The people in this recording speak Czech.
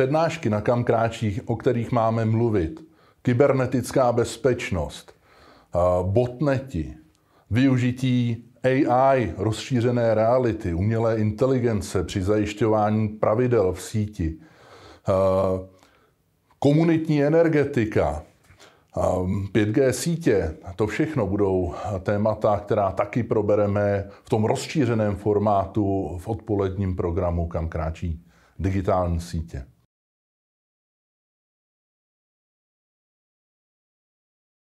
přednášky na kam kráčí, o kterých máme mluvit, kybernetická bezpečnost, eh, botneti, využití AI, rozšířené reality, umělé inteligence při zajišťování pravidel v síti, eh, komunitní energetika, 5G eh, sítě, to všechno budou témata, která taky probereme v tom rozšířeném formátu v odpoledním programu, kam kráčí digitální sítě.